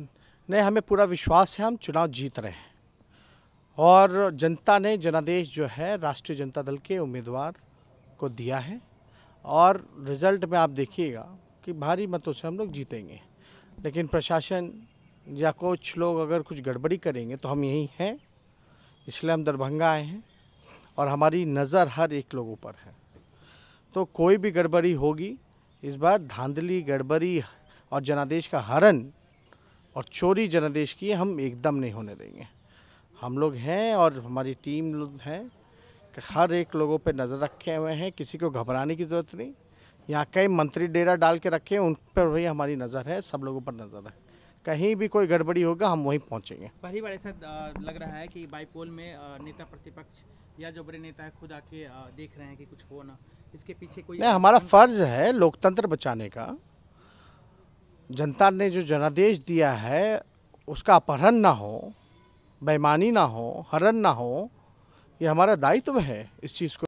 नहीं हमें पूरा विश्वास है हम चुनाव जीत रहे हैं और जनता ने जनादेश जो है राष्ट्रीय जनता दल के उम्मीदवार को दिया है और रिजल्ट में आप देखिएगा कि भारी मतों से हम लोग जीतेंगे लेकिन प्रशासन या कुछ लोग अगर कुछ गड़बड़ी करेंगे तो हम यही हैं इसलिए हम दरभंगा आए हैं और हमारी नज़र हर एक लोगों पर है तो कोई भी गड़बड़ी होगी इस बार धांधली गड़बड़ी और जनादेश का हरण और चोरी जनादेश की हम एकदम नहीं होने देंगे हम लोग हैं और हमारी टीम लोग हैं हर एक लोगों पर नज़र रखे हुए हैं किसी को घबराने की ज़रूरत नहीं यहाँ कई मंत्री डेरा डाल के रखे हैं उन पर भी हमारी नज़र है सब लोगों पर नज़र है कहीं भी कोई गड़बड़ी होगा हम वहीं पहुँचेंगे पहली बार ऐसा लग रहा है कि बाईपोल में नेता प्रतिपक्ष या जो बड़े नेता है खुद आके देख रहे हैं कि कुछ हो ना इसके पीछे कोई नहीं हमारा फर्ज है लोकतंत्र बचाने का जनता ने जो जनादेश दिया है उसका अपहरण ना हो बेईमानी ना हो हरण ना हो ये हमारा दायित्व है इस चीज़ को